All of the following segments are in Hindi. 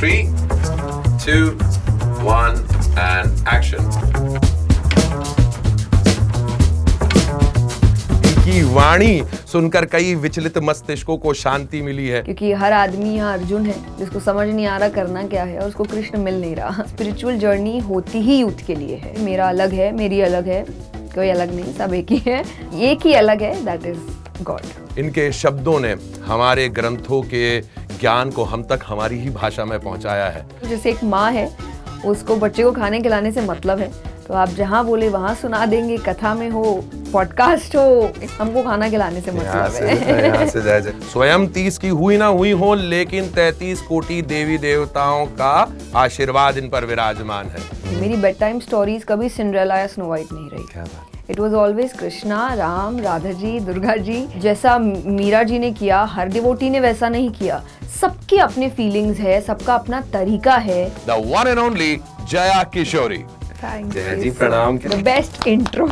Three, two, one, and action. की वाणी सुनकर कई विचलित मस्तिष्कों को शांति मिली है क्योंकि हर आदमी यहाँ अर्जुन है जिसको समझ नहीं आ रहा करना क्या है और उसको कृष्ण मिल नहीं रहा स्पिरिचुअल जर्नी होती ही यूथ के लिए है मेरा अलग है मेरी अलग है कोई अलग नहीं सब एक ही है एक ही अलग है दैट इज गॉड इनके शब्दों ने हमारे ग्रंथों के ज्ञान को हम तक हमारी ही भाषा में पहुंचाया है जैसे एक माँ है उसको बच्चे को खाने खिलाने से मतलब है तो आप जहाँ बोले वहाँ सुना देंगे कथा में हो पॉडकास्ट हो हमको खाना खिलाने से मतलब है स्वयं तीस की हुई ना हुई हो लेकिन तैतीस कोटि देवी देवताओं का आशीर्वाद इन पर विराजमान है मेरी बेड टाइम स्टोरीज कभी सिंड्रेला या स्नो वाइट नहीं रही क्या बात it was always Krishna Ram Radha ji Durga ji जैसा मीरा जी ने किया हर डिवोटी ने वैसा नहीं किया सबकी अपने फीलिंग्स है सबका अपना तरीका है the one and only Jaya Kishori ji प्रणाम द बेस्ट इंट्रो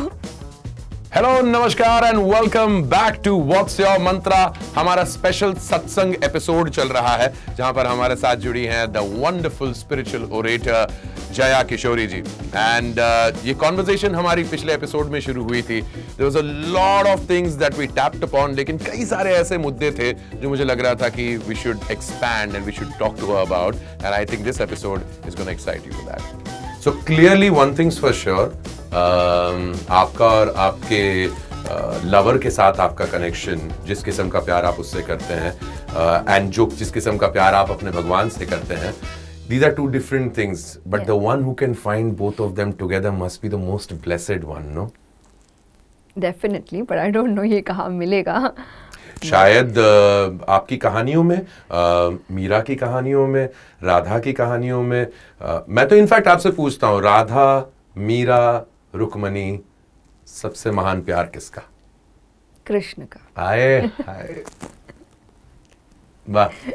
हेलो नमस्कार and welcome back to what's your mantra हमारा स्पेशल सत्संग एपिसोड चल रहा है जहां पर हमारे साथ जुड़ी हैं the wonderful spiritual orator Jaya Kishori ji and uh, ये कॉन्वर्जेशन हमारी पिछले एपिसोड में शुरू हुई थी there was a lot of things that we tapped upon लेकिन कई सारे ऐसे मुद्दे थे जो मुझे लग रहा था कि we should expand and we should talk to about and I think this episode is gonna excite you that so clearly one things for sure आपका और आपके लवर uh, के साथ आपका कनेक्शन जिस किस्म का प्यार आप उससे करते हैं एंड uh, जो जिस किस्म का प्यार आप अपने भगवान से करते हैं these are two different things but yeah. the one who can find both of them together must be the most blessed one no definitely but i don't know ye कहाँ milega शायद आपकी कहानियों में आ, मीरा की कहानियों में राधा की कहानियों में आ, मैं तो इनफैक्ट आपसे पूछता हूँ राधा मीरा रुकमणी सबसे महान प्यार किसका कृष्ण का आए वाह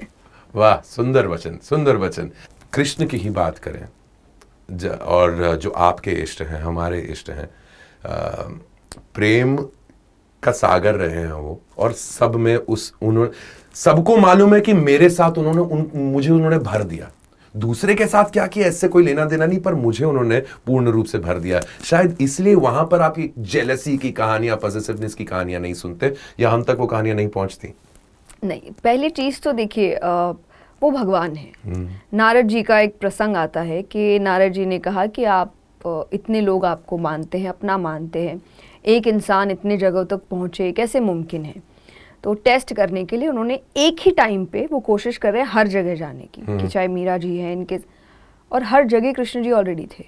वाह सुंदर वचन सुंदर वचन कृष्ण की ही बात करें और जो आपके इष्ट हैं हमारे इष्ट हैं प्रेम का सागर रहे हैं वो और सब में उस उन्होंने सबको मालूम है कि मेरे साथ उन्होंने उन, मुझे उन्होंने भर दिया दूसरे के साथ क्या किया ऐसे कोई लेना देना नहीं पर मुझे उन्होंने पूर्ण रूप से भर दिया शायद इसलिए वहां पर आप जेलसी की कहानियां पॉजिटिवनेस की कहानियां नहीं सुनते या हम तक वो कहानियां नहीं पहुंचती नहीं पहली चीज तो देखिए वो भगवान है नारद जी का एक प्रसंग आता है कि नारद जी ने कहा कि आप इतने लोग आपको मानते हैं अपना मानते हैं एक इंसान इतने जगह तक पहुँचे कैसे मुमकिन है तो टेस्ट करने के लिए उन्होंने एक ही टाइम पे वो कोशिश कर रहे हैं हर जगह जाने की कि हम्म। चाहे मीरा जी हैं इनके और हर जगह कृष्ण जी ऑलरेडी थे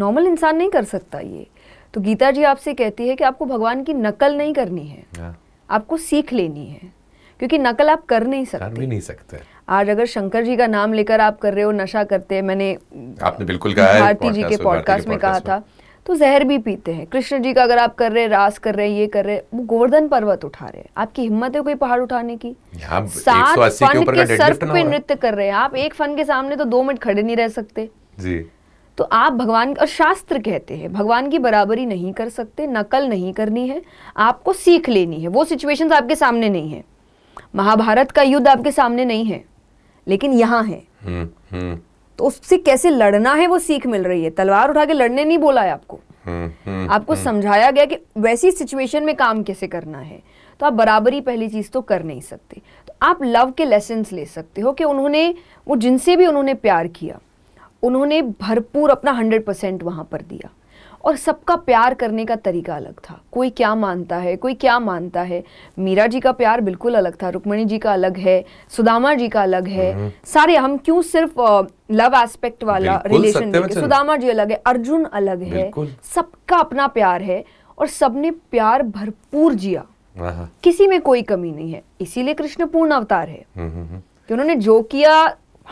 नॉर्मल इंसान नहीं कर सकता ये तो गीता जी आपसे कहती है कि आपको भगवान की नकल नहीं करनी है हाँ। आपको सीख लेनी है क्योंकि नकल आप कर नहीं सकते कर भी नहीं सकते आज अगर शंकर जी का नाम लेकर आप कर रहे हो नशा करते हैं मैंने आपने बिल्कुल कहा भारती जी के पॉडकास्ट में कहा था तो जहर भी पीते हैं कृष्ण जी का अगर आप कर रहे हैं रास कर रहे हैं ये कर रहे हैं वो गोवर्धन पर्वत उठा रहे हैं आपकी हिम्मत है कोई पहाड़ उठाने की सात फन के, सर सर्फ पे नृत्य कर रहे हैं आप एक फन के सामने तो दो मिनट खड़े नहीं रह सकते जी तो आप भगवान और शास्त्र कहते हैं भगवान की बराबरी नहीं कर सकते नकल नहीं करनी है आपको सीख लेनी है वो सिचुएशंस आपके सामने नहीं है महाभारत का युद्ध आपके सामने नहीं है लेकिन यहाँ है हम्म, हम्म। तो उससे कैसे लड़ना है वो सीख मिल रही है तलवार उठा के लड़ने नहीं बोला है आपको हम्म, आपको समझाया गया कि वैसी सिचुएशन में काम कैसे करना है तो आप बराबरी पहली चीज़ तो कर नहीं सकते तो आप लव के लेसन ले सकते हो कि उन्होंने वो जिनसे भी उन्होंने प्यार किया उन्होंने भरपूर अपना हंड्रेड परसेंट वहां पर दिया और सबका प्यार करने का तरीका अलग था कोई क्या मानता है कोई क्या मानता है मीरा जी का प्यार बिल्कुल अलग था रुक्मणी जी का अलग है सुदामा जी का अलग है हम्म। सारे हम क्यों सिर्फ लव एस्पेक्ट वाला रिलेशन सुदामा जी अलग है अर्जुन अलग है सबका अपना प्यार है और सबने प्यार भरपूर जिया हाँ, हाँ। किसी में कोई कमी नहीं है इसीलिए कृष्ण पूर्ण अवतार है हम्म, हम्म, कि उन्होंने जो किया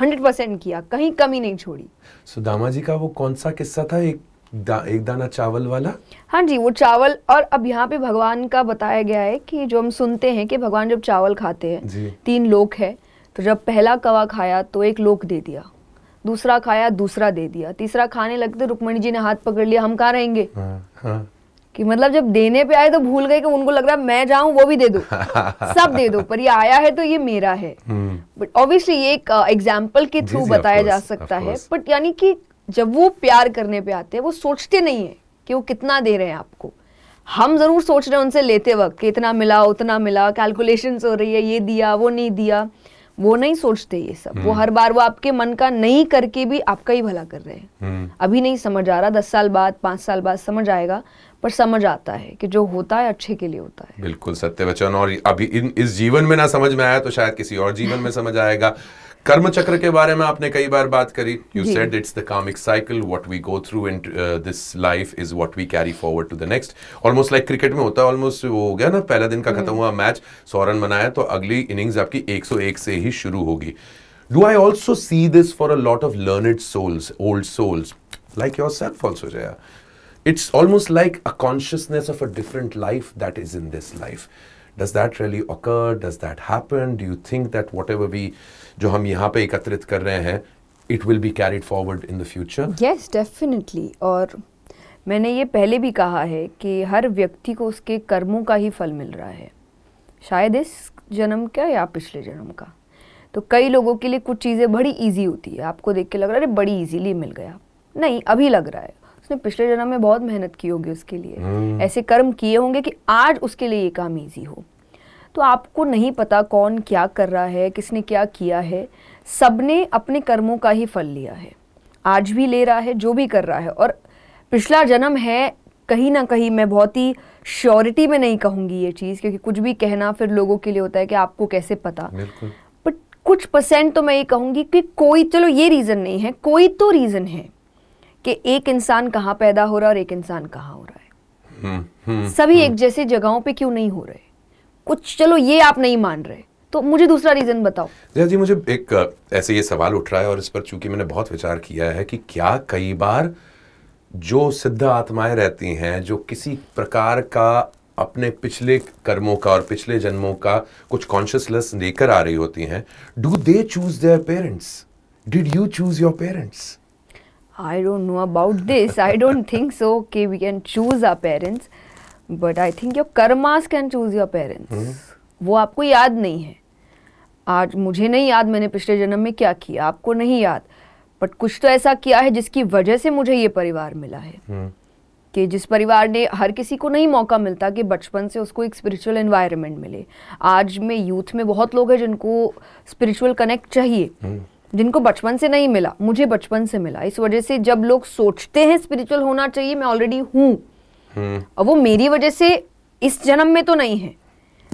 हंड्रेड परसेंट किया कहीं कमी नहीं छोड़ी सुदामा जी का वो कौन सा किस्सा था एक दा, एक दाना चावल वाला हाँ जी वो चावल और अब यहाँ पे भगवान का बताया गया है कि जो हम सुनते हैं कि भगवान जब चावल खाते हैं तीन लोक है तो जब पहला कवा खाया तो एक लोक दे दिया दूसरा खाया दूसरा दे दिया तीसरा खाने लगते रुक्मणी जी ने हाथ पकड़ लिया हम कहा रहेंगे हाँ, हाँ। कि मतलब जब देने पे आए तो भूल गए कि उनको लग रहा है मैं जाऊं वो भी दे दो सब दे दो पर ये आया है तो ये मेरा है बट हम्म। ऑब्वियसली ये एक एग्जाम्पल uh, के थ्रू बताया जा सकता है बट यानी कि जब वो प्यार करने पे आते हैं वो सोचते नहीं है कि वो कितना दे रहे हैं आपको हम ज़रूर सोच रहे हैं उनसे लेते वक्त कि इतना मिला उतना मिला कैलकुलेशंस हो रही है ये दिया वो नहीं दिया वो नहीं सोचते ये सब वो हम्म। हर बार वो आपके मन का नहीं करके भी आपका ही भला कर रहे हैं हम्म। अभी नहीं समझ आ रहा दस साल बाद पांच साल बाद समझ आएगा पर समझ आता है कि जो होता है अच्छे के लिए होता है बिल्कुल सत्य वचन और अभी इन इस जीवन में ना समझ में आया तो शायद किसी और जीवन में समझ आएगा कर्म चक्र के बारे में आपने कई बार बात करी you said it's the karmic cycle what we go through in this life is what we carry forward to the next almost like cricket में होता है ऑलमोस्ट वो हो गया ना पहला दिन का हम्म। खत्म हुआ मैच सौ रन बनाया तो अगली इनिंग्स आपकी 101 से ही शुरू होगी do I also see this for a lot of learned souls old souls like yourself also Jaya it's almost like a consciousness of a different life that is in this life does that really occur? Does that happen do you think that whatever ever we जो हम यहाँ पे एकत्रित कर रहे हैं it will be carried forward in the future yes definitely और मैंने ये पहले भी कहा है कि हर व्यक्ति को उसके कर्मों का ही फल मिल रहा है शायद इस जन्म का या पिछले जन्म का तो कई लोगों के लिए कुछ चीज़ें बड़ी ईजी होती है आपको देख के लग रहा है अरे बड़ी ईजीली मिल गया नहीं अभी लग रहा है उसने पिछले जन्म में बहुत मेहनत की होगी उसके लिए hmm. ऐसे कर्म किए होंगे कि आज उसके लिए ये काम ईजी हो तो आपको नहीं पता कौन क्या कर रहा है किसने क्या किया है सबने अपने कर्मों का ही फल लिया है आज भी ले रहा है जो भी कर रहा है और पिछला जन्म है कहीं ना कहीं मैं बहुत ही श्योरिटी में नहीं कहूँगी ये चीज़ क्योंकि कुछ भी कहना फिर लोगों के लिए होता है कि आपको कैसे पता बट कुछ परसेंट तो मैं ये कहूँगी कि कोई चलो ये रीज़न नहीं है कोई तो रीज़न है कि एक इंसान कहाँ पैदा हो रहा है और एक इंसान कहाँ हो रहा है हुँ, हम्म, हुँ, हम्म, सभी हुँ. हम्म। एक जैसे जगहों पे क्यों नहीं हो रहे कुछ चलो ये आप नहीं मान रहे तो मुझे दूसरा रीजन बताओ जया जी मुझे एक ऐसे ये सवाल उठ रहा है और इस पर चूंकि मैंने बहुत विचार किया है कि क्या कई बार जो सिद्ध आत्माएं रहती हैं जो किसी प्रकार का अपने पिछले कर्मों का और पिछले जन्मों का कुछ कॉन्शियसनेस लेकर आ रही होती हैं do they choose their parents did you choose your parents I don't know about this I don't think so कि we can choose our parents but I think your karmas can choose your parents वो आपको याद नहीं है आज मुझे नहीं याद मैंने पिछले जन्म में क्या किया आपको नहीं याद बट कुछ तो ऐसा किया है जिसकी वजह से मुझे ये परिवार मिला है hmm. कि जिस परिवार ने हर किसी को नहीं मौका मिलता कि बचपन से उसको एक स्पिरिचुअल एनवायरनमेंट मिले आज में यूथ में बहुत लोग हैं जिनको स्पिरिचुअल कनेक्ट चाहिए hmm. जिनको बचपन से नहीं मिला मुझे बचपन से मिला इस वजह से जब लोग सोचते हैं स्पिरिचुअल होना चाहिए मैं ऑलरेडी हूँ और वो मेरी वजह से इस जन्म में तो नहीं है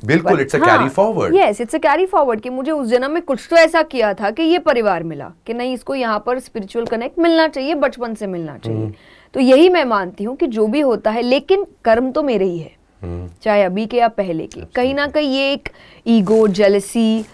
बिल्कुल it's it's a a carry carry forward forward yes forward कि मुझे उस जन्म में कुछ तो ऐसा किया था कि ये परिवार मिला कि नहीं इसको यहाँ पर स्पिरिचुअल कनेक्ट मिलना चाहिए बचपन से मिलना चाहिए हम्म। तो यही मैं मानती हूँ कि जो भी होता है लेकिन कर्म तो मेरे ही है हम्म। चाहे अभी के या पहले के कहीं ना कहीं ये एक ईगो जेलसी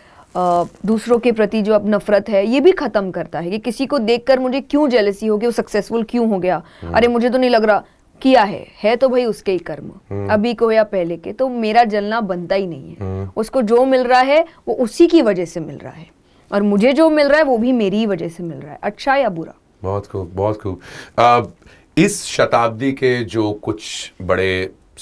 दूसरों के प्रति जो अब नफरत है ये भी खत्म करता है कि किसी को देखकर मुझे क्यों जेलसी हो गया सक्सेसफुल क्यों हो गया हम्म। अरे मुझे तो नहीं लग रहा किया है है तो भाई उसके ही कर्म हम्म। अभी को या पहले के तो मेरा जलना बनता ही नहीं है हम्म। उसको जो मिल रहा है वो उसी की वजह से मिल रहा है और मुझे जो मिल रहा है वो भी मेरी ही वजह से मिल रहा है अच्छा या बुरा बहुत खूब बहुत खूब इस शताब्दी के जो कुछ बड़े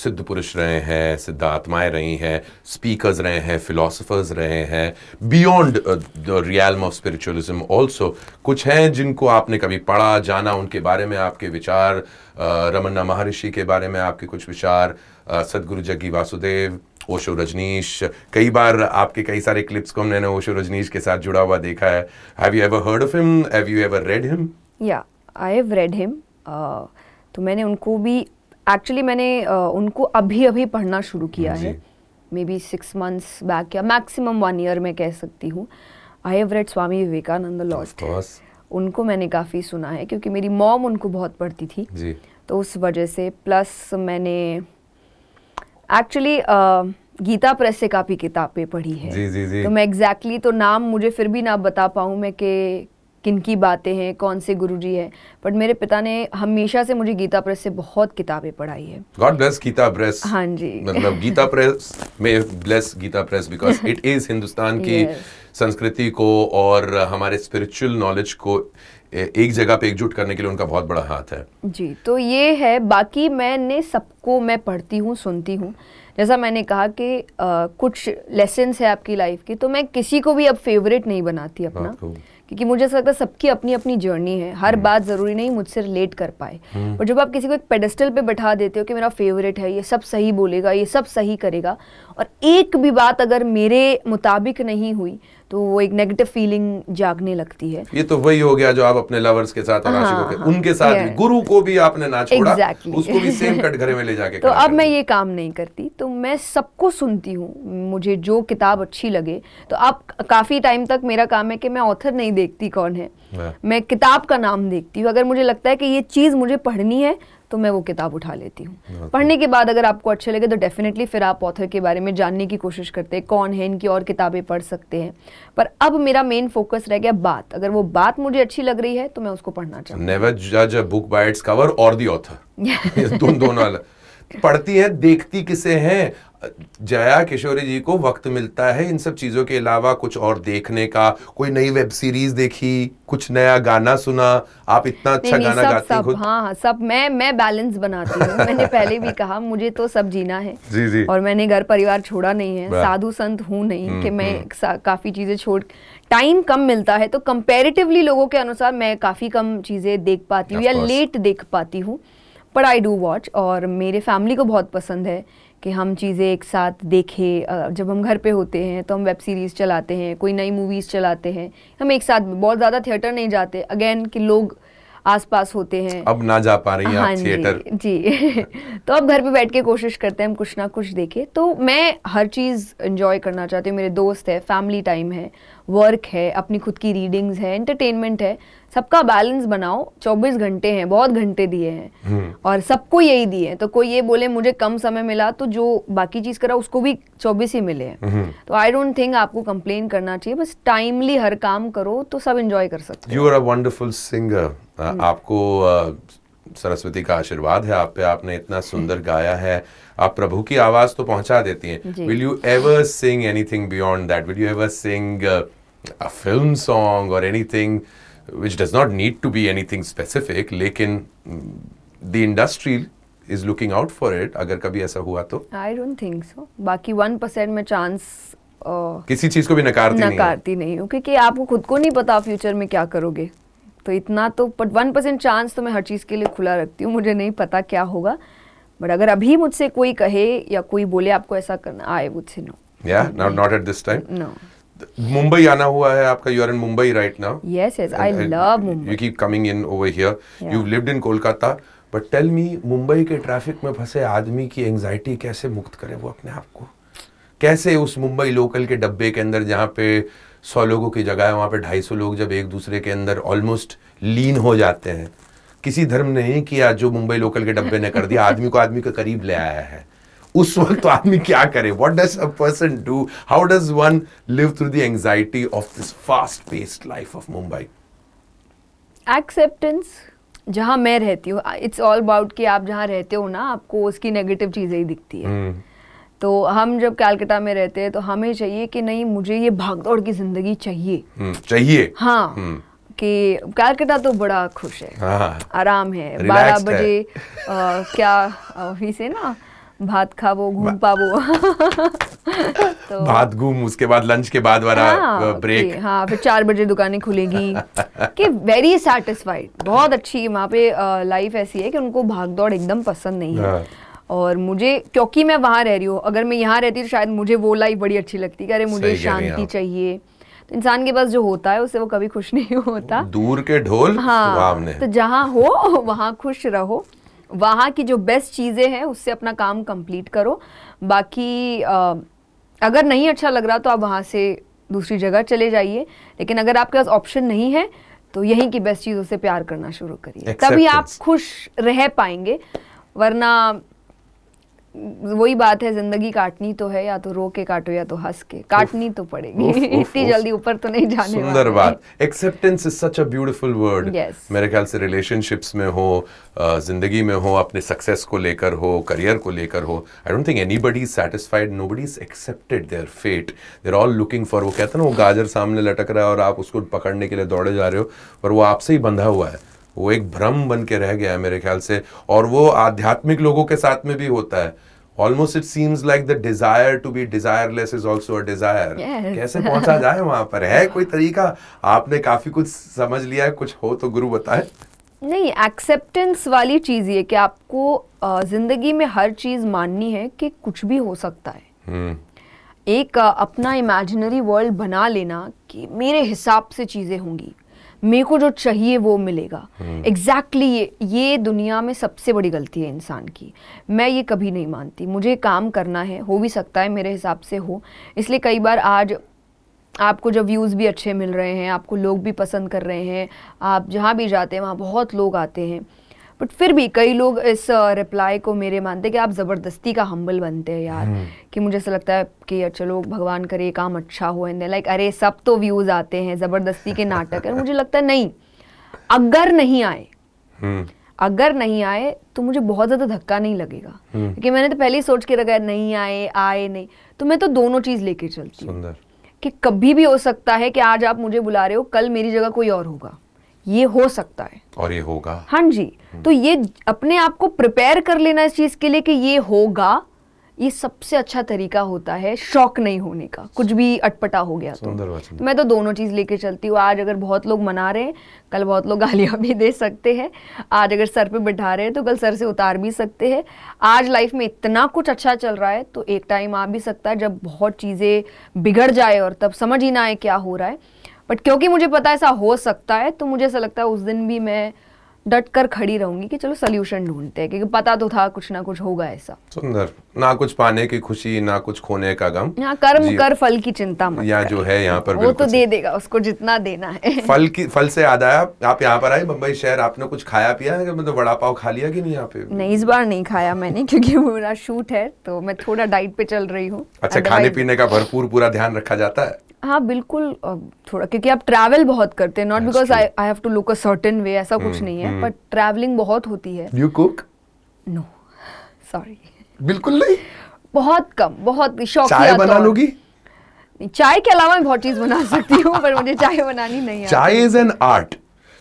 सिद्ध पुरुष रहे हैं सिद्ध आत्माएं रही हैं स्पीकर्स रहे हैं फिलोसफर्स रहे हैं beyond the realm of spiritualism also कुछ हैं जिनको आपने कभी पढ़ा जाना उनके बारे में आपके विचार uh, रमन्ना महर्षि के बारे में आपके कुछ विचार uh, सदगुरु जग्गी वासुदेव ओशो रजनीश कई बार आपके कई सारे क्लिप्स को हमने ओशो रजनीश के साथ जुड़ा हुआ देखा है have you ever heard of him have you ever read him या आई हैव रेड हिम तो मैंने उनको भी एक्चुअली मैंने उनको अभी अभी पढ़ना शुरू किया है maybe six months back या मैक्सिमम वन ईयर मैं कह सकती हूँ I have read Swami Vivekananda lost उनको मैंने काफ़ी सुना है क्योंकि मेरी मॉम उनको बहुत पढ़ती थी जी. तो उस वजह से प्लस मैंने एक्चुअली गीता प्रेस से काफ़ी किताबें पढ़ी है जी, जी, जी. तो मैं एग्जैक्टली exactly तो नाम मुझे फिर भी ना बता पाऊँ मैं कि किन की बातें हैं कौन से गुरु जी हैं बट मेरे पिता ने हमेशा से मुझे गीता प्रेस से बहुत किताबें पढ़ाई है गॉड ब्लेस गीता प्रेस हाँ जी मतलब गीता प्रेस में bless Gita press because it is Hindustan की yes. संस्कृति को और हमारे स्पिरिचुअल नॉलेज को एक जगह पे एकजुट करने के लिए उनका बहुत बड़ा हाथ है जी तो ये है बाकी मैंने सबको मैं पढ़ती हूँ सुनती हूँ जैसा मैंने कहा कि आ, कुछ लेसन है आपकी लाइफ की तो मैं किसी को भी अब फेवरेट नहीं बनाती अपना हाँ, क्योंकि मुझे ऐसा लगता है सबकी अपनी अपनी जर्नी है हर हम्म। बात ज़रूरी नहीं मुझसे रिलेट कर पाए हम्म। और जब आप किसी को एक पेडस्टल पे बैठा देते हो कि मेरा फेवरेट है ये सब सही बोलेगा ये सब सही करेगा और एक भी बात अगर मेरे मुताबिक नहीं हुई तो वो एक नेगेटिव फीलिंग जागने लगती है ये तो वही हो गया जो आप अपने लवर्स के साथ और हाँ, हाँ, के, उनके साथ भी गुरु को भी आपने ना छोड़ा exactly. उसको भी सेम घरे में ले जाके तो अब मैं ये काम नहीं करती तो मैं सबको सुनती हूँ मुझे जो किताब अच्छी लगे तो अब काफी टाइम तक मेरा काम है कि मैं ऑथर नहीं देखती कौन है मैं किताब का नाम देखती हूँ अगर मुझे लगता है कि ये चीज मुझे पढ़नी है तो मैं वो किताब उठा लेती हूँ पढ़ने के बाद अगर आपको अच्छे लगे तो डेफिनेटली फिर आप ऑथर के बारे में जानने की कोशिश करते हैं कौन है इनकी और किताबें पढ़ सकते हैं पर अब मेरा मेन फोकस रह गया बात अगर वो बात मुझे अच्छी लग रही है तो मैं उसको पढ़ना चाहूँगा नेवर जज a book by its cover और ऑथर दोनों पढ़ती है देखती किसे हैं जया किशोरी जी को वक्त मिलता है इन सब चीज़ों के अलावा कुछ और देखने का कोई नई वेब सीरीज देखी कुछ नया गाना सुना आप इतना अच्छा गाना सब, गाती सब, हाँ हाँ सब मैं मैं बैलेंस बनाती हूँ मैंने पहले भी कहा मुझे तो सब जीना है जी जी और मैंने घर परिवार छोड़ा नहीं है साधु संत हूँ नहीं हम्म, कि मैं हम्म। काफ़ी चीज़ें छोड़ टाइम कम मिलता है तो कंपेरेटिवली लोगों के अनुसार मैं काफ़ी कम चीज़ें देख पाती हूँ या लेट देख पाती हूँ बट आई डू वॉच और मेरे फैमिली को बहुत पसंद है कि हम चीज़ें एक साथ देखें जब हम घर पे होते हैं तो हम वेब सीरीज़ चलाते हैं कोई नई मूवीज़ चलाते हैं हम एक साथ बहुत ज़्यादा थिएटर नहीं जाते अगेन कि लोग आसपास होते हैं अब ना जा पा रही हाँ थिएटर जी, जी। तो अब घर पे बैठ के कोशिश करते हैं हम कुछ ना कुछ देखें तो मैं हर चीज़ इन्जॉय करना चाहती हूँ मेरे दोस्त है फैमिली टाइम है वर्क है अपनी खुद की रीडिंग्स है एंटरटेनमेंट है सबका बैलेंस बनाओ 24 घंटे हैं बहुत घंटे दिए हैं हम्म। और सबको यही दिए हैं तो कोई ये बोले मुझे कम समय मिला तो जो बाकी चीज़ करा उसको भी 24 ही मिले हैं हम्म। तो आई डोंट थिंक आपको कंप्लेन करना चाहिए बस टाइमली हर काम करो तो सब इंजॉय कर सकते you hmm. Are a wonderful singer आपको uh, सरस्वती का आशीर्वाद है आप पे आपने इतना सुंदर गाया है आप प्रभु की आवाज तो पहुंचा देती हैं will you ever sing anything beyond that will you ever sing a film song और anything which does not need to be anything specific लेकिन the industry is looking out for it अगर कभी ऐसा हुआ तो आई डोंट थिंक सो बाकी वन परसेंट में चांस uh, किसी चीज को भी नकारती नकारती नहीं हूँ क्योंकि आपको खुद को नहीं पता फ्यूचर में क्या करोगे तो इतना तो बट वन परसेंट चांस तो मैं हर चीज़ के लिए खुला रखती हूँ मुझे नहीं पता क्या होगा बट अगर अभी मुझसे कोई कहे या कोई बोले आपको ऐसा करना आई वुड से नो या not not at this time no Mumbai आना हुआ है आपका you are in Mumbai right now yes yes I love Mumbai you keep coming in over here you lived in Kolkata but tell me Mumbai के ट्रैफिक में फंसे आदमी की एंजाइटी कैसे मुक्त करे वो अपने आप को कैसे उस मुंबई लोकल के डब्बे के अंदर जहाँ पे सौ लोगों की जगह है वहाँ पे ढाई सौ लोग जब एक दूसरे के अंदर ऑलमोस्ट लीन हो जाते हैं किसी धर्म ने नहीं किया जो मुंबई लोकल के डब्बे ने कर दिया आदमी को आदमी के करीब ले आया है उस वक्त तो आदमी क्या करे what does a person do how does one live through the anxiety of this fast paced life of Mumbai acceptance जहाँ मैं रहती हूँ इट्स ऑल अबाउट कि आप जहाँ रहते हो ना आपको उसकी नेगेटिव चीज़ें ही दिखती है हम्म। तो हम जब कैलकटा में रहते हैं तो हमें चाहिए कि नहीं मुझे ये भागदौड़ की जिंदगी चाहिए हम्म, चाहिए हाँ हम्म। कि कैलकटा तो बड़ा खुश है हाँ। आराम है बारह बजे क्या ऑफिस है ना भात खावो घूम पावो तो भात घूम उसके बाद लंच के बाद वाला हाँ, ब्रेक हाँ फिर चार बजे दुकानें खुलेगी कि वेरी सेटिस्फाइड बहुत अच्छी वहाँ पे लाइफ ऐसी है कि उनको भाग दौड़ एकदम पसंद नहीं है हाँ। और मुझे क्योंकि मैं वहाँ रह रही हूँ अगर मैं यहाँ रहती तो शायद मुझे वो लाइफ बड़ी अच्छी लगती कि अरे मुझे शांति चाहिए तो इंसान के पास जो होता है उससे वो कभी खुश नहीं होता दूर के ढोल हाँ तो जहाँ हो वहाँ खुश रहो वहाँ की जो बेस्ट चीज़ें हैं उससे अपना काम कंप्लीट करो बाकी आ, अगर नहीं अच्छा लग रहा तो आप वहाँ से दूसरी जगह चले जाइए लेकिन अगर आपके पास ऑप्शन नहीं है तो यहीं की बेस्ट चीज़ों से प्यार करना शुरू करिए तभी आप खुश रह पाएंगे वरना वही बात है जिंदगी काटनी तो है या तो रो के काटो या तो हंस के काटनी तो पड़ेगी इतनी जल्दी ऊपर तो नहीं जाने सुंदर बात acceptance is such a beautiful word मेरे ख्याल से रिलेशनशिप्स में हो जिंदगी में हो अपने सक्सेस को लेकर हो करियर को लेकर हो I don't think anybody is satisfied nobody is accepted their fate they're all looking for वो कहते ना वो गाजर सामने लटक रहा है और आप उसको पकड़ने के लिए दौड़े जा रहे हो पर वो आपसे ही बंधा हुआ है वो एक भ्रम बन के रह गया है मेरे ख्याल से और वो आध्यात्मिक लोगों के साथ में भी होता है almost it seems like the desire to be desireless is also a desire कैसे पहुंचा जाए वहां पर है कोई तरीका आपने काफी कुछ समझ लिया है कुछ हो तो गुरु बताए नहीं एक्सेप्टेंस वाली चीज़ ये कि आपको ज़िंदगी में हर चीज़ माननी है कि कुछ भी हो सकता है हम्म। एक अपना इमेजिनरी वर्ल्ड बना लेना कि मेरे हिसाब से चीज़ें होंगी मेरे को जो चाहिए वो मिलेगा एग्जैक्टली हम्म। exactly ये ये दुनिया में सबसे बड़ी गलती है इंसान की मैं ये कभी नहीं मानती मुझे काम करना है हो भी सकता है मेरे हिसाब से हो इसलिए कई बार आज आपको जब व्यूज़ भी अच्छे मिल रहे हैं आपको लोग भी पसंद कर रहे हैं आप जहाँ भी जाते हैं वहाँ बहुत लोग आते हैं बट फिर भी कई लोग इस रिप्लाई uh, को मेरे मानते कि आप ज़बरदस्ती का हम्बल बनते हैं यार हम्म। कि मुझे ऐसा लगता है कि चलो भगवान करे काम अच्छा हो इन लाइक अरे सब तो व्यूज़ आते हैं ज़बरदस्ती के नाटक है मुझे लगता है नहीं अगर नहीं आए हम्म। अगर नहीं आए तो मुझे बहुत ज़्यादा धक्का नहीं लगेगा हम्म। क्योंकि मैंने तो पहले ही सोच के रखा नहीं आए आए नहीं तो मैं तो दोनों चीज़ लेके चलती हूँ कि कभी भी हो सकता है कि आज आप मुझे बुला रहे हो कल मेरी जगह कोई और होगा ये हो सकता है और ये होगा हाँ जी हम्म। तो ये अपने आप को प्रिपेयर कर लेना इस चीज़ के लिए कि ये होगा ये सबसे अच्छा तरीका होता है शौक नहीं होने का कुछ भी अटपटा हो गया तो मैं तो दोनों चीज़ लेके चलती हूँ आज अगर बहुत लोग मना रहे हैं कल बहुत लोग गालियां भी दे सकते हैं आज अगर सर पे बिठा रहे हैं तो कल सर से उतार भी सकते हैं आज लाइफ में इतना कुछ अच्छा चल रहा है तो एक टाइम आ भी सकता है जब बहुत चीज़ें बिगड़ जाए और तब समझ ही ना आए क्या हो रहा है बट क्योंकि मुझे पता ऐसा हो सकता है तो मुझे ऐसा लगता है उस दिन भी मैं डट कर खड़ी रहूंगी कि चलो सोल्यूशन ढूंढते हैं क्योंकि पता तो था कुछ ना कुछ होगा ऐसा सुंदर ना कुछ पाने की खुशी ना कुछ खोने का गम ना कर्म कर फल की चिंता मत या जो है यहाँ पर वो तो दे देगा उसको जितना देना है फल की फल से याद आया आप यहाँ पर आए मुंबई शहर आपने कुछ खाया पिया है मतलब वड़ा पाव खा लिया की नहीं यहाँ पे नहीं इस बार नहीं खाया मैंने क्योंकि मेरा शूट है तो मैं थोड़ा डाइट पे चल रही हूँ अच्छा खाने पीने का भरपूर पूरा ध्यान रखा जाता है हाँ बिल्कुल थोड़ा क्योंकि आप ट्रैवल बहुत करते हैं not because I I have to look a certain way ऐसा कुछ hmm, नहीं है बट hmm. ट्रैवलिंग बहुत होती है यू कुक नो सॉरी बिल्कुल नहीं बहुत कम बहुत शौक चाय बना लोगी चाय के अलावा मैं बहुत चीज बना सकती हूँ पर मुझे चाय बनानी नहीं है चाय इज एन आर्ट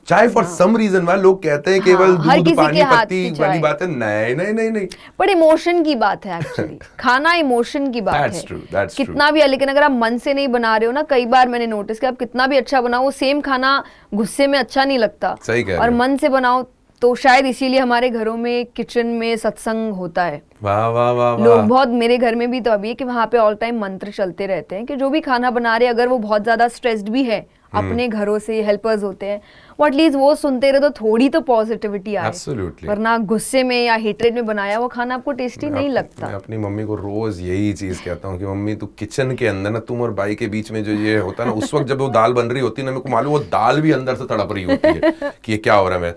चाहे फॉर सम रीजन वाई लोग कहते हैं केवल हाँ, दूध पानी पत्ती वाली बात है नहीं नहीं नहीं नहीं पर इमोशन की बात है एक्चुअली खाना इमोशन की बात that's है true, that's कितना true. भी है लेकिन अगर आप मन से नहीं बना रहे हो ना कई बार मैंने नोटिस किया आप कितना भी अच्छा बनाओ सेम खाना गुस्से में अच्छा नहीं लगता सही और मन से बनाओ तो शायद इसीलिए हमारे घरों में किचन में सत्संग होता है वाह वाह वाह लोग बहुत मेरे घर में भी तो अभी है कि वहाँ पे ऑल टाइम मंत्र चलते रहते हैं कि जो भी खाना बना रहे अगर वो बहुत ज्यादा स्ट्रेस्ड भी है हम्म। अपने घरों से हेल्पर्स होते हैं वो एटलीस्ट वो सुनते रहे तो थोड़ी तो पॉजिटिविटी आए Absolutely. वरना गुस्से में या हेटरेट में बनाया वो खाना आपको टेस्टी नहीं लगता मैं अपनी मम्मी को रोज यही चीज कहता हूँ कि मम्मी तू किचन के अंदर ना तुम और भाई के बीच में जो ये होता है ना उस वक्त जब वो दाल बन रही होती है ना मेरे को मालूम वो दाल भी अंदर से तड़प रही होती है कि ये क्या हो रहा है मैं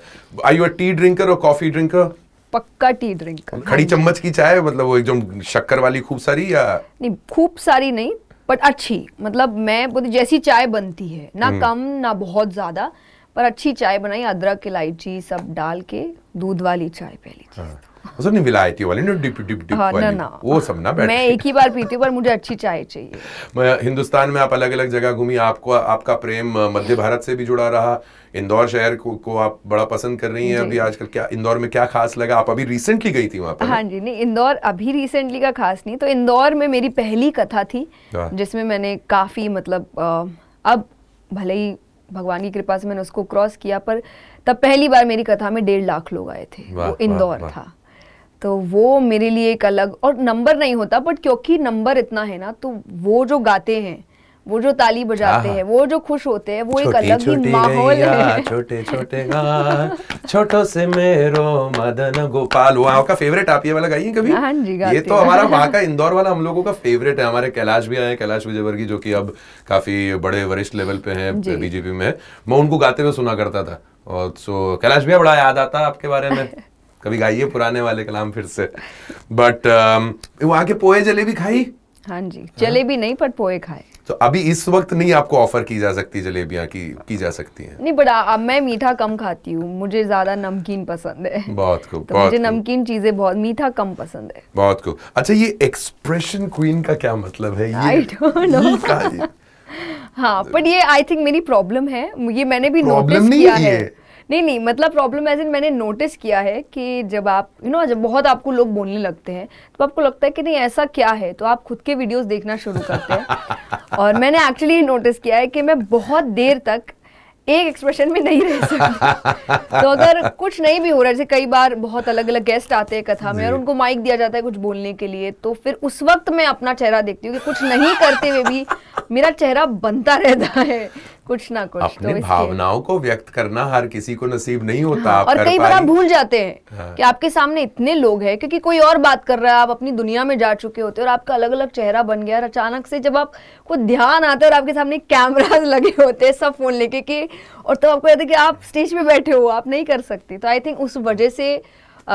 आई यू टी ड्रिंकर और कॉफी ड्रिंकर पक्का टी ड्रिंक खड़ी चम्मच की चाय मतलब वो एकदम शक्कर वाली खूब सारी या नहीं खूब सारी नहीं बट अच्छी मतलब मैं जैसी चाय बनती है ना हम्म। कम ना बहुत ज़्यादा पर अच्छी चाय बनाई अदरक इलायची सब डाल के दूध वाली चाय पहली चीज़ हाँ। तो। नहीं विलायती वाली ना डिप डिप डिप हाँ, वाली ना, ना, वो हाँ। सब ना मैं एक ही बार पीती हूँ पर मुझे अच्छी चाय चाहिए हिंदुस्तान में आप अलग अलग जगह घूमी आपको आपका प्रेम मध्य भारत से भी जुड़ा रहा इंदौर शहर को, को आप बड़ा पसंद कर रही हैं अभी आजकल क्या इंदौर में क्या खास लगा आप अभी रिसेंटली गई थी वहाँ पर हाँ जी नहीं इंदौर अभी रिसेंटली का खास नहीं तो इंदौर में मेरी पहली कथा थी हाँ। जिसमें मैंने काफ़ी मतलब अब भले ही भगवान की कृपा से मैंने उसको क्रॉस किया पर तब पहली बार मेरी कथा में डेढ़ लाख लोग आए थे वो इंदौर था तो वो मेरे लिए एक अलग और नंबर नहीं होता बट क्योंकि नंबर इतना है ना तो वो जो गाते हैं वो जो ताली बजाते हैं वो जो खुश होते हैं वो एक अलग ही माहौल है छोटे छोटे छोटो से मेरो मदन गोपाल वो आपका फेवरेट आप ये वाला गाइए कभी हाँ जी ये तो हमारा वहाँ का इंदौर वाला हम लोगों का फेवरेट है हमारे कैलाश भी आए कैलाश विजयवर्गी जो कि अब काफी बड़े वरिष्ठ लेवल पे हैं बीजेपी में मैं उनको गाते हुए सुना करता था और सो कैलाश भैया बड़ा याद आता आपके बारे में कभी गाइए पुराने वाले कलाम फिर से बट वहाँ के पोहे जलेबी खाई हाँ जी जलेबी नहीं पर पोहे खाए तो अभी इस वक्त नहीं आपको ऑफर की जा सकती जलेबियाँ की की जा सकती हैं नहीं बड़ा मैं मीठा कम खाती हूँ मुझे ज्यादा नमकीन पसंद है बहुत खूब तो मुझे नमकीन चीजें बहुत मीठा कम पसंद है बहुत खूब अच्छा ये एक्सप्रेशन क्वीन का क्या मतलब है ये हाँ पर ये आई थिंक मेरी प्रॉब्लम है ये मैंने भी नोटिस किया है नहीं नहीं मतलब प्रॉब्लम एज इन मैंने नोटिस किया है कि जब आप यू नो जब बहुत आपको लोग बोलने लगते हैं तो आपको लगता है कि नहीं ऐसा क्या है तो आप खुद के वीडियोस देखना शुरू करते हैं और मैंने एक्चुअली नोटिस किया है कि मैं बहुत देर तक एक एक्सप्रेशन में नहीं रह सकता तो अगर कुछ नहीं भी हो रहा है जैसे कई बार बहुत अलग अलग गेस्ट आते हैं कथा में और उनको माइक दिया जाता है कुछ बोलने के लिए तो फिर उस वक्त मैं अपना चेहरा देखती हूँ कि कुछ नहीं करते हुए भी मेरा चेहरा बनता रहता है कुछ ना कुछ तो अपनी तो भावनाओं को व्यक्त करना हर किसी को नसीब नहीं हाँ, होता हाँ, आप और कई बार आप भूल जाते हैं हाँ। कि आपके सामने इतने लोग हैं क्योंकि कोई और बात कर रहा है आप अपनी दुनिया में जा चुके होते हैं और आपका अलग अलग चेहरा बन गया और अचानक से जब आप को ध्यान आता है और आपके सामने कैमराज लगे होते हैं सब फोन लेके कि और तब तो आपको कहते कि आप स्टेज पे बैठे हो आप नहीं कर सकते तो आई थिंक उस वजह से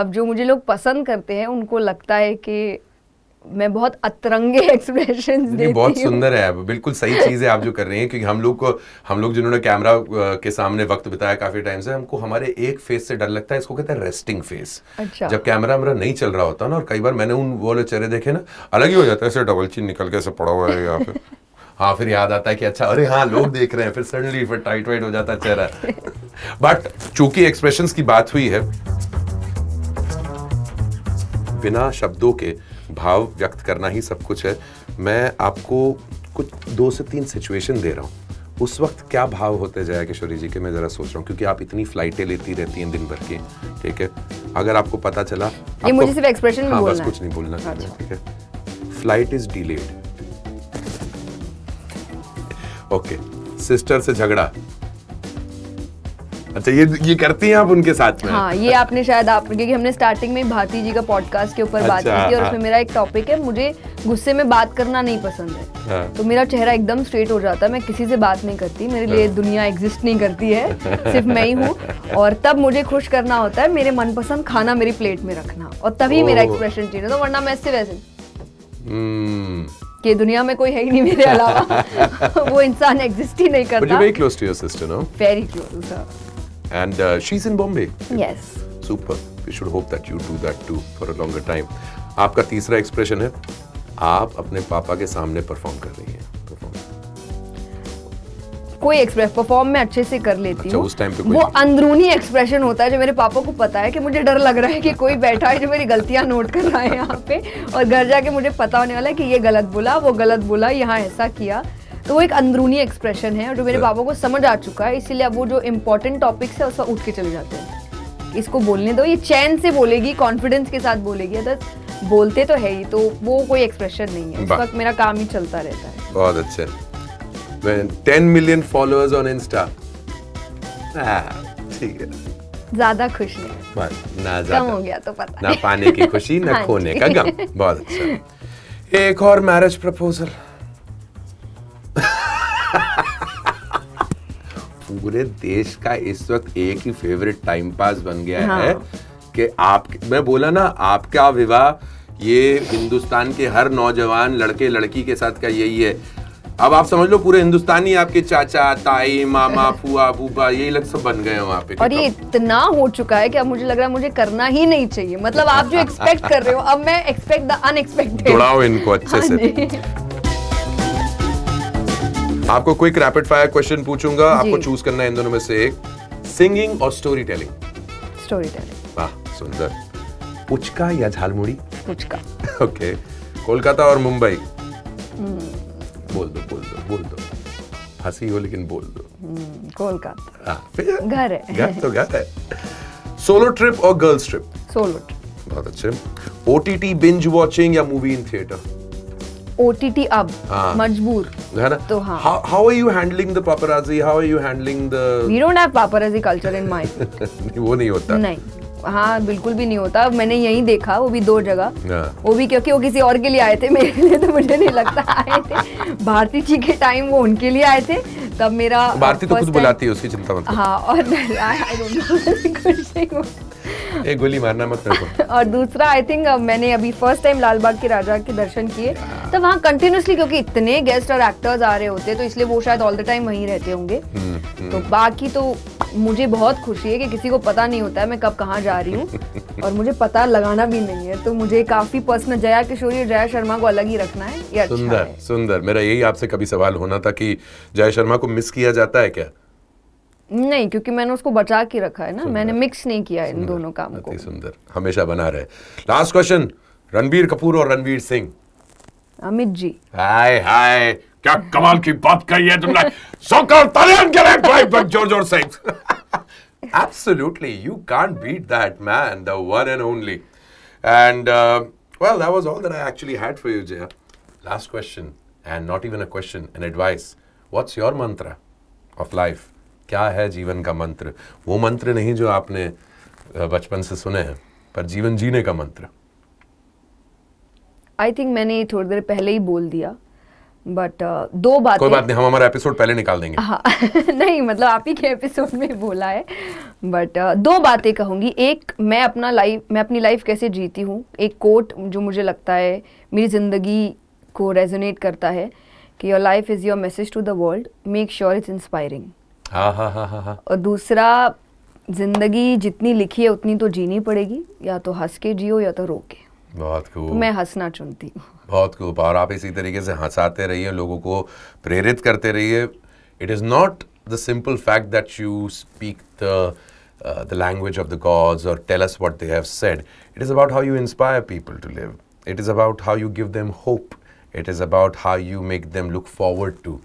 अब जो मुझे लोग पसंद करते हैं उनको लगता है कि मैं बहुत अतरंगे एक्सप्रेशन देती बहुत सुंदर है बिल्कुल सही चीज़ है आप जो कर रहे हैं क्योंकि हम लोग को हम लोग जिन्होंने कैमरा के सामने वक्त बिताया काफ़ी टाइम से हमको हमारे एक फेस से डर लगता है इसको कहते हैं रेस्टिंग फेस अच्छा। जब कैमरा हमारा नहीं चल रहा होता ना और कई बार मैंने उन वो चेहरे देखे ना अलग ही हो जाता है ऐसे डबल चीन निकल के पड़ा हुआ है यहाँ पे हाँ फिर याद आता है कि अच्छा अरे हाँ लोग देख रहे हैं फिर सडनली फिर टाइट वाइट हो जाता है चेहरा बट चूंकि एक्सप्रेशन की बात हुई है बिना शब्दों के भाव व्यक्त करना ही सब कुछ है मैं आपको कुछ दो से तीन सिचुएशन दे रहा हूँ उस वक्त क्या भाव होते जाए किशोरी जी के मैं ज़रा सोच रहा हूँ क्योंकि आप इतनी फ्लाइटें लेती रहती हैं दिन भर की ठीक है अगर आपको पता चला ये मुझे सिर्फ एक्सप्रेशन हाँ, बस कुछ नहीं बोलना चाहिए अच्छा। ठीक है flight is delayed okay sister से झगड़ा अच्छा ये ये करती हैं आप उनके साथ में हाँ ये आपने शायद आप क्योंकि हमने स्टार्टिंग में भारती जी का पॉडकास्ट के ऊपर अच्छा, बात की थी और हाँ। उसमें मेरा एक टॉपिक है मुझे गुस्से में बात करना नहीं पसंद है हाँ। तो मेरा चेहरा एकदम स्ट्रेट हो जाता है मैं किसी से बात नहीं करती मेरे लिए हाँ, दुनिया एग्जिस्ट नहीं करती है सिर्फ मैं ही हूँ और तब मुझे खुश करना होता है मेरे मनपसंद खाना मेरी प्लेट में रखना और तभी मेरा एक्सप्रेशन चेंज होता वरना मैं इससे वैसे हम्म। कि दुनिया में कोई है ही नहीं मेरे अलावा वो इंसान एग्जिस्ट ही नहीं करता But you're very close to your sister, no? Very close, sir. हाँ। And uh, she's in Bombay. Yes. Super. We should hope that you do that too for a longer time. आपका तीसरा एक्सप्रेशन है आप अपने पापा के सामने परफॉर्म कर रही हैं परफॉर्म कोई एक्सप्रेस परफॉर्म मैं अच्छे से कर लेती अच्छा, उस टाइम पे वो अंदरूनी एक्सप्रेशन होता है जो मेरे पापा को पता है कि मुझे डर लग रहा है कि कोई बैठा है जो मेरी गलतियां नोट कर रहा है यहाँ पे और घर जाके मुझे पता होने वाला है कि ये गलत बोला वो गलत बोला यहाँ ऐसा किया तो वो एक अंदरूनी एक्सप्रेशन है और जो मेरे पापा को समझ आ चुका है इसीलिए अब वो जो इम्पोर्टेंट टॉपिक्स है उसका उठ के चले जाते हैं इसको बोलने दो ये चैन से बोलेगी कॉन्फिडेंस के साथ बोलेगी अदर बोलते तो है ही तो वो कोई एक्सप्रेशन नहीं है उस वक्त मेरा काम ही चलता रहता है बहुत अच्छे ten million followers on insta ठीक है ज्यादा खुश नहीं ना ज्यादा कम हो गया तो पता ना पाने की खुशी ना हाँ खोने का गम बहुत अच्छा एक और मैरिज प्रपोजल पूरे देश का इस वक्त एक ही फेवरेट टाइम पास बन गया हाँ। है कि आप मैं बोला ना आपका विवाह ये हिंदुस्तान के हर नौजवान लड़के लड़की के साथ का यही है अब आप समझ लो पूरे हिंदुस्तानी आपके चाचा ताई मामा फुआ फूफा यही लग सब बन गए वहाँ पे और ये इतना हो चुका है कि अब मुझे लग रहा है मुझे करना ही नहीं चाहिए मतलब आप जो एक्सपेक्ट कर रहे हो अब मैं एक्सपेक्ट द अनएक्सपेक्टेड इनको अच्छे हाँ से आपको क्विक रैपिड फायर क्वेश्चन पूछूंगा आपको चूज करना है इन दोनों में से एक सिंगिंग और स्टोरी टेलिंग स्टोरी टेलिंग वाह सुंदर पुचका या झालमुड़ी पुचका ओके कोलकाता और मुंबई हम्म। बोल दो बोल दो बोल दो हंसी हो लेकिन बोल दो हम्म, कोलकाता हाँ, घर है घर तो घर है सोलो ट्रिप और गर्ल्स ट्रिप सोलो ट्रिप बहुत अच्छे ओटीटी बिंज वॉचिंग या मूवी इन थिएटर ओटीटी अब हाँ। मजबूर है ना तो हाँ how are you handling the paparazzi how are you handling the we don't have paparazzi culture in my वो नहीं होता नहीं हाँ बिल्कुल भी नहीं होता मैंने यही देखा वो भी दो जगह हाँ। वो भी क्योंकि वो किसी और के लिए आए थे मेरे लिए तो मुझे नहीं लगता आए थे भारती जी के टाइम वो उनके लिए आए थे तब मेरा भारती तो खुद बुलाती है उसकी चिंता मत हाँ और एक गोली मारना मत मेरे और दूसरा आई थिंक uh, मैंने अभी फर्स्ट टाइम लाल बाग के राजा के दर्शन किए तो वहाँ कंटिन्यूसली क्योंकि इतने गेस्ट और एक्टर्स आ रहे होते हैं तो इसलिए वो शायद ऑल द टाइम वहीं रहते होंगे हम्म, तो हम्म। बाकी तो मुझे बहुत खुशी है कि किसी को पता नहीं होता है मैं कब कहाँ जा रही हूँ और मुझे पता लगाना भी नहीं है तो मुझे काफी पर्सनल जया किशोरी और जया शर्मा को अलग ही रखना है अच्छा सुंदर सुंदर मेरा यही आपसे कभी सवाल होना था कि जया शर्मा को मिस किया जाता है क्या नहीं क्योंकि मैंने उसको बचा के रखा है ना मैंने मिक्स नहीं किया इन दोनों काम को सुंदर हमेशा बना रहे लास्ट क्वेश्चन रणबीर कपूर और रणवीर सिंह अमित जी हाय हाय क्या कमाल की बात कही है तुमने जोर जोर से absolutely you can't beat that man the one and only and well that was all that I actually had for you Jay last question and not even a question an advice what's your mantra of life क्या है जीवन का मंत्र वो मंत्र नहीं जो आपने बचपन से सुने हैं पर जीवन जीने का मंत्र आई थिंक मैंने थोड़ी देर पहले ही बोल दिया बट uh, दो बात कोई बात नहीं हम हमारा एपिसोड पहले निकाल देंगे हाँ नहीं मतलब आप ही के एपिसोड में बोला है बट uh, दो बातें कहूँगी एक मैं अपना लाइफ मैं अपनी लाइफ कैसे जीती हूँ एक कोट जो मुझे लगता है मेरी ज़िंदगी को रेजोनेट करता है uh, कि your life is your message to the world make sure it's inspiring और दूसरा जिंदगी जितनी लिखी है उतनी तो जीनी पड़ेगी या तो हंस के जियो या तो रो के बहुत खूब तो मैं हंसना चुनती हूँ बहुत खूब और आप इसी तरीके से हंसाते रहिए लोगों को प्रेरित करते रहिए it is not the simple fact that you speak the the language of the gods और tell us what they have said it is about how you inspire people to live it is about how you give them hope It is about how you make them look forward to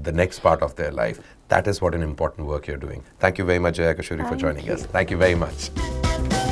the next part of their life. That is what an important work you're doing. Thank you very much, Jaya for joining you. us. Thank you very much.